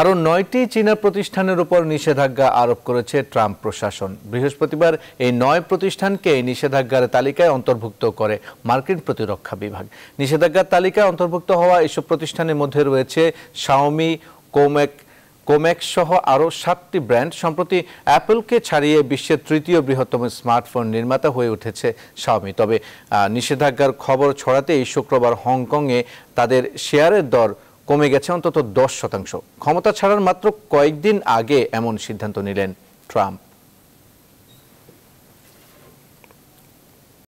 আরও নয়টি চীনা প্রতিষ্ঠানের উপর নিষেধাজ্ঞা আরোপ করেছে ট্রাম্প প্রশাসন বৃহস্পতিবার এই নয় প্রতিষ্ঠানকে নিষেধাজ্ঞার তালিকায় অন্তর্ভুক্ত করে মার্কিন প্রতিরক্ষা বিভাগ নিষেধাজ্ঞার তালিকায় অন্তর্ভুক্ত হওয়া এসব প্রতিষ্ঠানের মধ্যে রয়েছে শাওমি কোমেক কোমেক্স সহ আরও সাতটি ব্র্যান্ড সম্প্রতি অ্যাপলকে ছাড়িয়ে বিশ্বের তৃতীয় বৃহত্তম স্মার্টফোন নির্মাতা হয়ে উঠেছে শাওমি তবে নিষেধাজ্ঞার খবর ছড়াতেই শুক্রবার হংকংয়ে তাদের শেয়ারের দর কমে গেছে অন্তত দশ শতাংশ ক্ষমতা ছাড়ার মাত্র কয়েকদিন আগে এমন সিদ্ধান্ত নিলেন ট্রাম্প